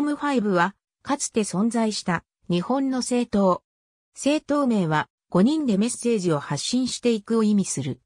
ムファイ5は、かつて存在した日本の政党。政党名は5人でメッセージを発信していくを意味する。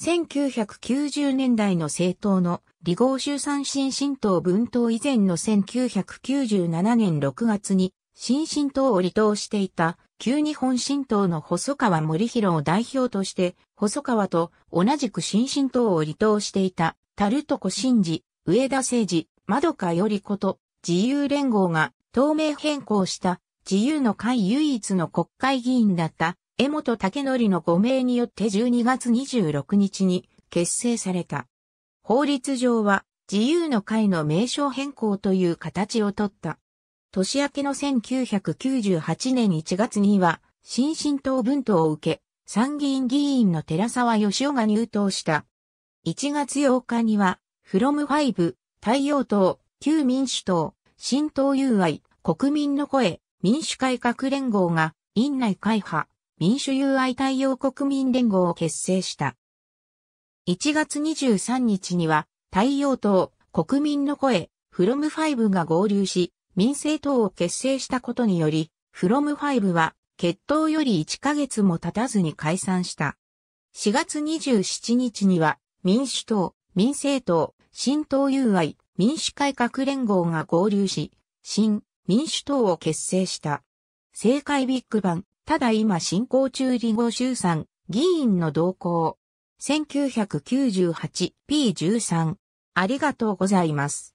1990年代の政党の離合衆参新新党分党以前の1997年6月に新新党を離党していた旧日本新党の細川森弘を代表として細川と同じく新新党を離党していたタルトコ・新ン上田誠治、窓かよりこと、自由連合が、党名変更した、自由の会唯一の国会議員だった、江本武則の5名によって12月26日に結成された。法律上は自由の会の名称変更という形をとった。年明けの1998年1月には、新進党分党を受け、参議院議員の寺沢義雄が入党した。1月8日には、フロム5、太陽党、旧民主党、新党友愛、国民の声、民主改革連合が、院内会派、民主友愛太陽国民連合を結成した。1月23日には、太陽党、国民の声、フロム5が合流し、民政党を結成したことにより、フロム5は、決闘より1ヶ月も経たずに解散した。4月27日には、民主党、民政党、新党友愛民主改革連合が合流し、新民主党を結成した。政界ビッグバン、ただ今進行中ンゴ衆参、議員の動向。1998P13。ありがとうございます。